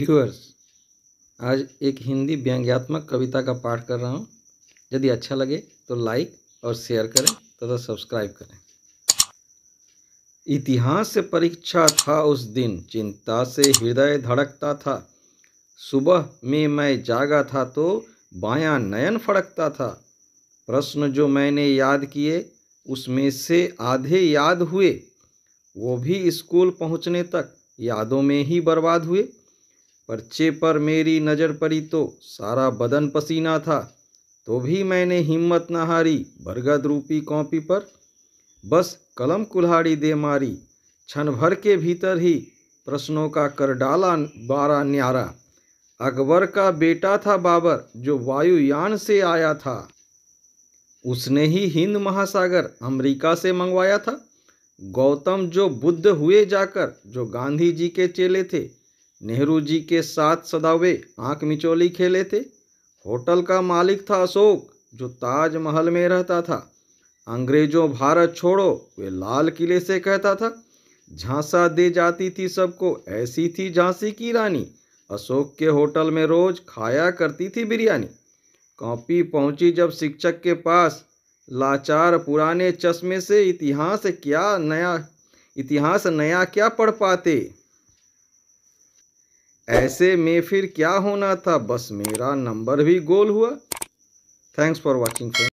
viewers आज एक हिंदी व्यंग्यात्मक कविता का पाठ कर रहा हूँ यदि अच्छा लगे तो लाइक और शेयर करें तथा सब्सक्राइब करें इतिहास से परीक्षा था उस दिन चिंता से हृदय धड़कता था सुबह में मैं जागा था तो बायां नयन फड़कता था प्रश्न जो मैंने याद किए उसमें से आधे याद हुए वो भी स्कूल पहुंचने तक यादों में ही बर्बाद हुए पर्चे पर मेरी नज़र पड़ी तो सारा बदन पसीना था तो भी मैंने हिम्मत न हारी बरगद रूपी कॉपी पर बस कलम कुल्हाड़ी दे मारी क्षण भर के भीतर ही प्रश्नों का कर डाला बारा न्यारा अकबर का बेटा था बाबर जो वायुयान से आया था उसने ही हिंद महासागर अमेरिका से मंगवाया था गौतम जो बुद्ध हुए जाकर जो गांधी जी के चेले थे नेहरू जी के साथ सदा वे आँख मिचोली खेले थे होटल का मालिक था अशोक जो ताजमहल में रहता था अंग्रेजों भारत छोड़ो वे लाल किले से कहता था झांसा दे जाती थी सबको ऐसी थी झांसी की रानी अशोक के होटल में रोज खाया करती थी बिरयानी कॉपी पहुंची जब शिक्षक के पास लाचार पुराने चश्मे से इतिहास क्या नया इतिहास नया क्या पढ़ पाते ऐसे में फिर क्या होना था बस मेरा नंबर भी गोल हुआ थैंक्स फॉर वॉचिंग फ्रेंड